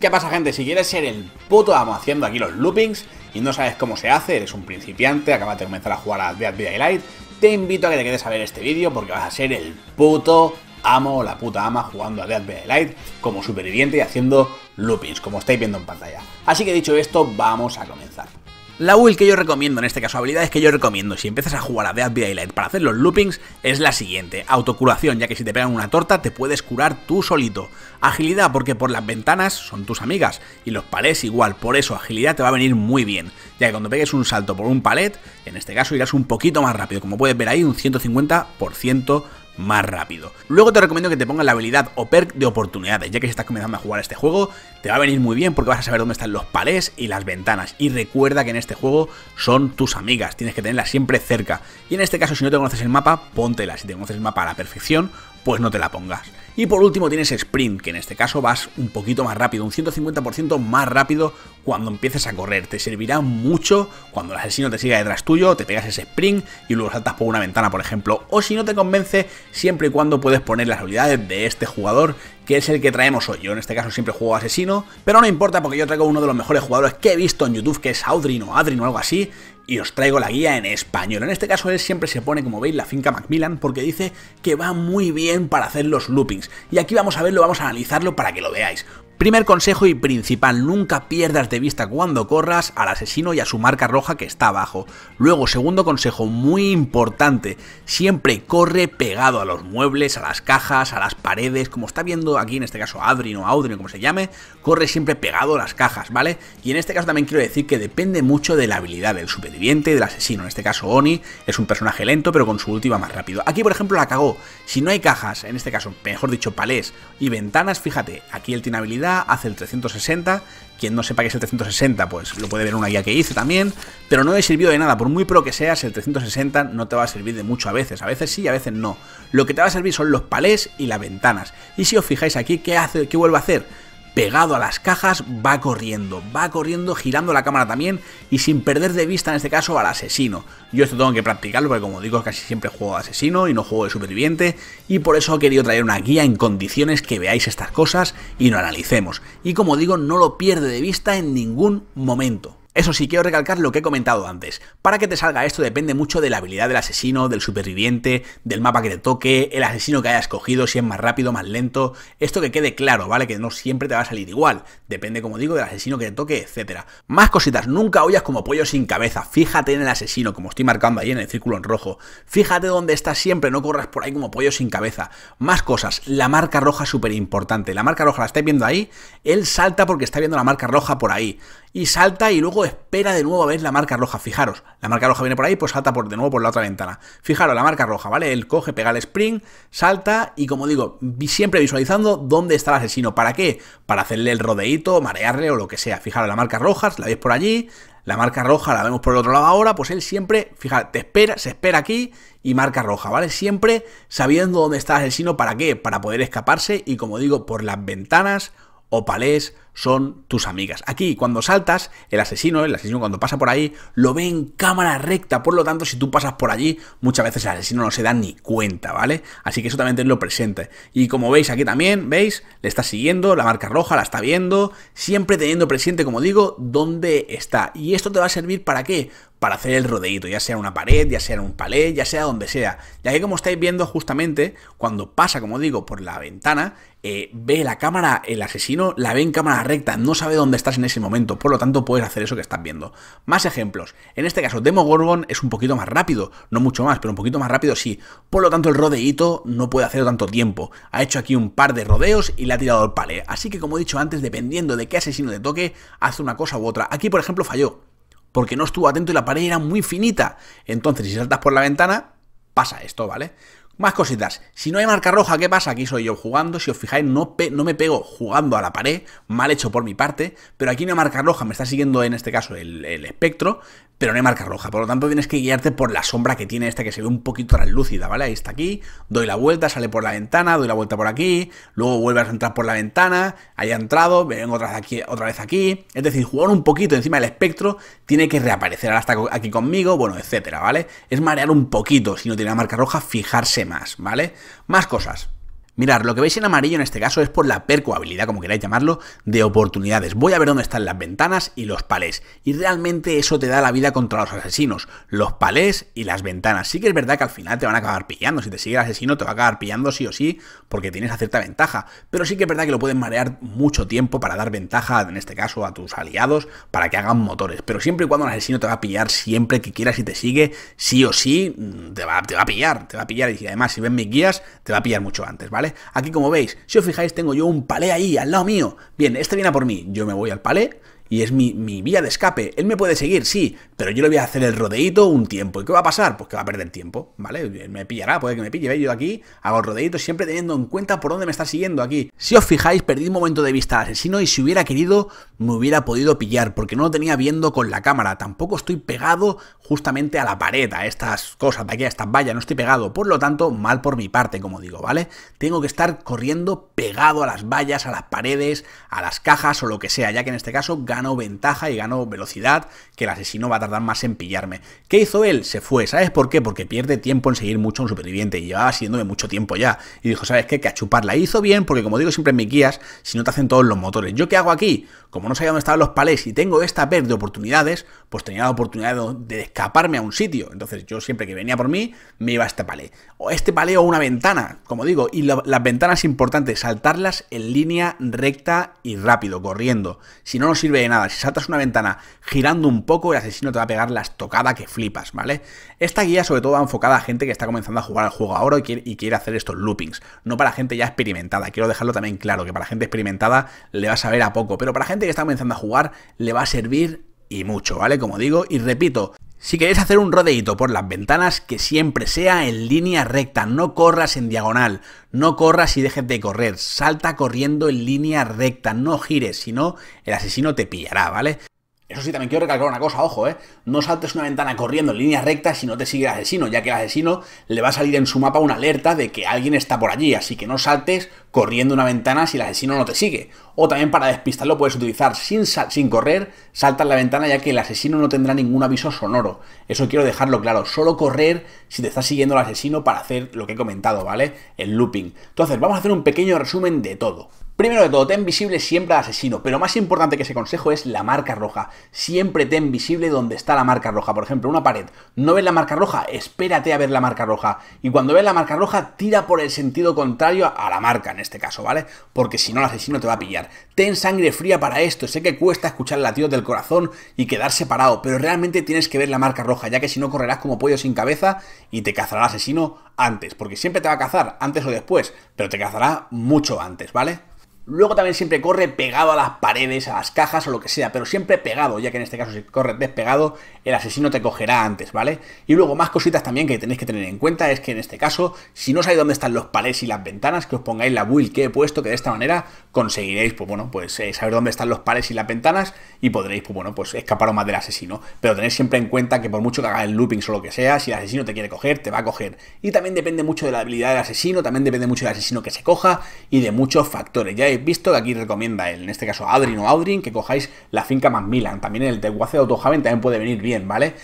¿Qué pasa gente? Si quieres ser el puto amo haciendo aquí los loopings y no sabes cómo se hace, eres un principiante, acabas de comenzar a jugar a Dead by Daylight, te invito a que te quedes a ver este vídeo porque vas a ser el puto amo o la puta ama jugando a Dead by Daylight como superviviente y haciendo loopings, como estáis viendo en pantalla. Así que dicho esto, vamos a comenzar. La build que yo recomiendo, en este caso habilidades que yo recomiendo si empiezas a jugar a Dead by Daylight para hacer los loopings, es la siguiente. Autocuración, ya que si te pegan una torta te puedes curar tú solito. Agilidad, porque por las ventanas son tus amigas y los palés igual, por eso agilidad te va a venir muy bien, ya que cuando pegues un salto por un palet, en este caso irás un poquito más rápido, como puedes ver ahí un 150% más rápido. Luego te recomiendo que te pongas la habilidad o perk de oportunidades, ya que si estás comenzando a jugar este juego, te va a venir muy bien porque vas a saber dónde están los palés y las ventanas. Y recuerda que en este juego son tus amigas, tienes que tenerlas siempre cerca. Y en este caso, si no te conoces el mapa, póntela. Si te conoces el mapa a la perfección, pues no te la pongas. Y por último tienes sprint, que en este caso vas un poquito más rápido, un 150% más rápido cuando empieces a correr. Te servirá mucho cuando el asesino te siga detrás tuyo, te pegas ese sprint y luego saltas por una ventana, por ejemplo. O si no te convence, siempre y cuando puedes poner las habilidades de este jugador que es el que traemos hoy. Yo en este caso siempre juego asesino, pero no importa porque yo traigo uno de los mejores jugadores que he visto en YouTube, que es Audrin o Adrin o algo así, y os traigo la guía en español. En este caso él siempre se pone, como veis, la finca Macmillan porque dice que va muy bien para hacer los loopings. Y aquí vamos a verlo, vamos a analizarlo para que lo veáis. Primer consejo y principal, nunca pierdas de vista cuando corras al asesino y a su marca roja que está abajo. Luego, segundo consejo muy importante, siempre corre pegado a los muebles, a las cajas, a las paredes, como está viendo aquí en este caso Adrin o Audrin como se llame, corre siempre pegado a las cajas, ¿vale? Y en este caso también quiero decir que depende mucho de la habilidad del superviviente del asesino. En este caso Oni es un personaje lento pero con su última más rápido. Aquí por ejemplo la cagó, si no hay cajas, en este caso mejor dicho palés y ventanas, fíjate, aquí él tiene habilidad hace el 360. Quien no sepa que es el 360, pues lo puede ver en una guía que hice también. Pero no he servido de nada, por muy pro que seas, el 360 no te va a servir de mucho a veces. A veces sí, a veces no. Lo que te va a servir son los palés y las ventanas. Y si os fijáis aquí, ¿qué, hace, qué vuelve a hacer? pegado a las cajas, va corriendo, va corriendo, girando la cámara también y sin perder de vista en este caso al asesino. Yo esto tengo que practicarlo porque como digo casi siempre juego de asesino y no juego de superviviente y por eso he querido traer una guía en condiciones que veáis estas cosas y lo analicemos. Y como digo, no lo pierde de vista en ningún momento. Eso sí, quiero recalcar lo que he comentado antes. Para que te salga esto depende mucho de la habilidad del asesino, del superviviente, del mapa que te toque, el asesino que hayas cogido, si es más rápido, más lento. Esto que quede claro, ¿vale? Que no siempre te va a salir igual. Depende, como digo, del asesino que te toque, etcétera. Más cositas, nunca huyas como pollo sin cabeza. Fíjate en el asesino, como estoy marcando ahí en el círculo en rojo. Fíjate dónde estás siempre, no corras por ahí como pollo sin cabeza. Más cosas, la marca roja es súper importante. La marca roja la estáis viendo ahí, él salta porque está viendo la marca roja por ahí. Y salta y luego espera de nuevo a ver la marca roja. Fijaros, la marca roja viene por ahí, pues salta por, de nuevo por la otra ventana. Fijaros, la marca roja, ¿vale? Él coge, pega el spring salta y como digo, siempre visualizando dónde está el asesino. ¿Para qué? Para hacerle el rodeito marearle o lo que sea. Fijaros, la marca roja, la veis por allí, la marca roja la vemos por el otro lado ahora, pues él siempre, fijaros te espera, se espera aquí y marca roja, ¿vale? Siempre sabiendo dónde está el asesino, ¿para qué? Para poder escaparse y como digo, por las ventanas o palés son tus amigas. Aquí, cuando saltas, el asesino, el asesino cuando pasa por ahí, lo ve en cámara recta. Por lo tanto, si tú pasas por allí, muchas veces el asesino no se da ni cuenta, ¿vale? Así que eso también tenlo presente. Y como veis aquí también, ¿veis? Le está siguiendo, la marca roja la está viendo, siempre teniendo presente, como digo, dónde está. Y esto te va a servir para qué? para hacer el rodeito, ya sea en una pared, ya sea en un palé, ya sea donde sea. Ya que como estáis viendo justamente, cuando pasa, como digo, por la ventana, eh, ve la cámara, el asesino la ve en cámara recta, no sabe dónde estás en ese momento, por lo tanto puedes hacer eso que estás viendo. Más ejemplos. En este caso, Demogorgon es un poquito más rápido, no mucho más, pero un poquito más rápido sí. Por lo tanto, el rodeito no puede hacerlo tanto tiempo. Ha hecho aquí un par de rodeos y le ha tirado al pale Así que, como he dicho antes, dependiendo de qué asesino te toque, hace una cosa u otra. Aquí, por ejemplo, falló, porque no estuvo atento y la pared era muy finita. Entonces, si saltas por la ventana, pasa esto, ¿vale? Más cositas. Si no hay marca roja, ¿qué pasa? Aquí soy yo jugando. Si os fijáis, no, no me pego jugando a la pared. Mal hecho por mi parte. Pero aquí no hay marca roja. Me está siguiendo en este caso el, espectro. Pero no hay marca roja. Por lo tanto, tienes que guiarte por la sombra que tiene esta que se ve un poquito translúcida, ¿vale? Ahí está aquí. Doy la vuelta, sale por la ventana. Doy la vuelta por aquí. Luego vuelves a entrar por la ventana. Haya entrado. Vengo otra vez aquí. Otra vez aquí. Es decir, jugar un poquito encima del espectro. Tiene que reaparecer hasta aquí conmigo. Bueno, etcétera, ¿vale? Es marear un poquito. Si no tiene la marca roja, fijarse más, ¿vale? Más cosas. Mirar, lo que veis en amarillo en este caso es por la percoabilidad, como queráis llamarlo, de oportunidades. Voy a ver dónde están las ventanas y los palés. Y realmente eso te da la vida contra los asesinos, los palés y las ventanas. Sí que es verdad que al final te van a acabar pillando. Si te sigue el asesino, te va a acabar pillando sí o sí, porque tienes a cierta ventaja. Pero sí que es verdad que lo pueden marear mucho tiempo para dar ventaja, en este caso, a tus aliados, para que hagan motores. Pero siempre y cuando el asesino te va a pillar siempre que quieras y te sigue, sí o sí, mm, te va, a pillar, te va a pillar. Y además, si ven mis guías, te va a pillar mucho antes, ¿vale? Aquí como veis, si os fijáis tengo yo un palé ahí al lado mío. Bien, este viene a por mí, yo me voy al palé y es mi, vía de escape. Él me puede seguir, sí, pero yo le voy a hacer el rodeito un tiempo. ¿Y qué va a pasar? Pues que va a perder tiempo, ¿vale? Me pillará, puede que me pille. Yo aquí hago el rodeito siempre teniendo en cuenta por dónde me está siguiendo aquí. Si os fijáis, perdí un momento de vista al asesino y si hubiera querido me hubiera podido pillar porque no lo tenía viendo con la cámara. Tampoco estoy pegado justamente a la pared, a estas cosas de aquí, a estas vallas. No estoy pegado. Por lo tanto, mal por mi parte, como digo, ¿vale? Tengo que estar corriendo pegado a las vallas, a las paredes, a las cajas o lo que sea, ya que en este caso gano ventaja y gano velocidad, que el asesino va a tardar más en pillarme. ¿Qué hizo él? Se fue. ¿Sabes por qué? Porque pierde tiempo en seguir mucho a un superviviente y llevaba siguiéndome mucho tiempo ya. Y dijo, ¿sabes qué? Que a chuparla. Hizo bien porque, como digo siempre en mi guías, si no te hacen todos los motores. ¿Yo qué hago aquí? Como no sabía dónde estaban los palés y tengo esta vez de oportunidades, pues tenía la oportunidad de, escaparme a un sitio. Entonces yo siempre que venía por mí, me iba a este palé. O este palé o una ventana, como digo. Y las ventanas importantes, saltarlas en línea recta y rápido, corriendo. Si no, no sirve de nada. Si saltas una ventana girando un poco, el asesino te va a pegar las estocada que flipas, ¿vale? Esta guía sobre todo va enfocada a gente que está comenzando a jugar al juego ahora y quiere, y quiere hacer estos loopings. No para gente ya experimentada. Quiero dejarlo también claro, que para gente experimentada le va a saber a poco. Pero para gente que está comenzando a jugar, le va a servir y mucho, ¿vale? Como digo, y repito, si queréis hacer un rodeito por las ventanas, que siempre sea en línea recta, no corras en diagonal, no corras y dejes de correr, salta corriendo en línea recta, no gires, si no el asesino te pillará, ¿vale? Eso sí, también quiero recalcar una cosa, ojo, ¿eh? No saltes una ventana corriendo en línea recta si no te sigue el asesino, ya que el asesino le va a salir en su mapa una alerta de que alguien está por allí, así que no saltes corriendo una ventana si el asesino no te sigue. O también para despistarlo puedes utilizar sin, sin correr, saltas la ventana ya que el asesino no tendrá ningún aviso sonoro. Eso quiero dejarlo claro, solo correr si te está siguiendo el asesino para hacer lo que he comentado, ¿vale? El looping. Entonces, vamos a hacer un pequeño resumen de todo. Primero de todo, ten visible siempre al asesino, pero más importante que ese consejo es la marca roja. Siempre ten visible donde está la marca roja. Por ejemplo, una pared. ¿No ves la marca roja? Espérate a ver la marca roja. Y cuando ves la marca roja, tira por el sentido contrario a la marca en este caso, ¿vale? Porque si no, el asesino te va a pillar. Ten sangre fría para esto. Sé que cuesta escuchar el latido del corazón y quedarse parado, pero realmente tienes que ver la marca roja, ya que si no correrás como pollo sin cabeza y te cazará el asesino antes. Porque siempre te va a cazar, antes o después, pero te cazará mucho antes, ¿vale? Luego también siempre corre pegado a las paredes, a las cajas o lo que sea, pero siempre pegado, ya que en este caso si corre despegado, el asesino te cogerá antes, ¿vale? Y luego más cositas también que tenéis que tener en cuenta es que en este caso, si no sabéis dónde están los palés y las ventanas, que os pongáis la build que he puesto, que de esta manera conseguiréis, pues bueno, pues eh, saber dónde están los paredes y las ventanas y podréis, pues bueno, pues escaparos más del asesino. Pero tenéis siempre en cuenta que por mucho que hagáis el looping o lo que sea, si el asesino te quiere coger, te va a coger. Y también depende mucho de la habilidad del asesino, también depende mucho del asesino que se coja y de muchos factores. Ya visto, que aquí recomienda él, en este caso Adrin o Audrin, que cojáis la finca Macmillan. También el Teguace de Autohaven también puede venir bien, ¿vale?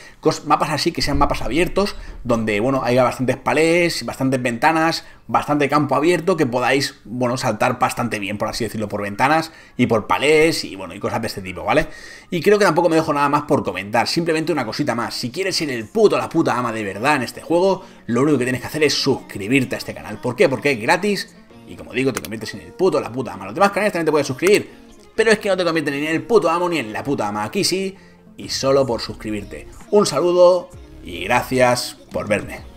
mapas así que sean mapas abiertos, donde, bueno, haya bastantes palés, bastantes ventanas, bastante campo abierto, que podáis, bueno, saltar bastante bien, por así decirlo, por ventanas y por palés y, bueno, y cosas de este tipo, ¿vale? Y creo que tampoco me dejo nada más por comentar, simplemente una cosita más. Si quieres ser el puto, la puta ama de verdad en este juego, lo único que tienes que hacer es suscribirte a este canal. ¿Por qué? Porque es gratis y como digo, te conviertes en el puto, la puta ama. Los demás canales también te puedes suscribir. Pero es que no te convierten ni en el puto amo ni en la puta ama. Aquí sí, y solo por suscribirte. Un saludo y gracias por verme.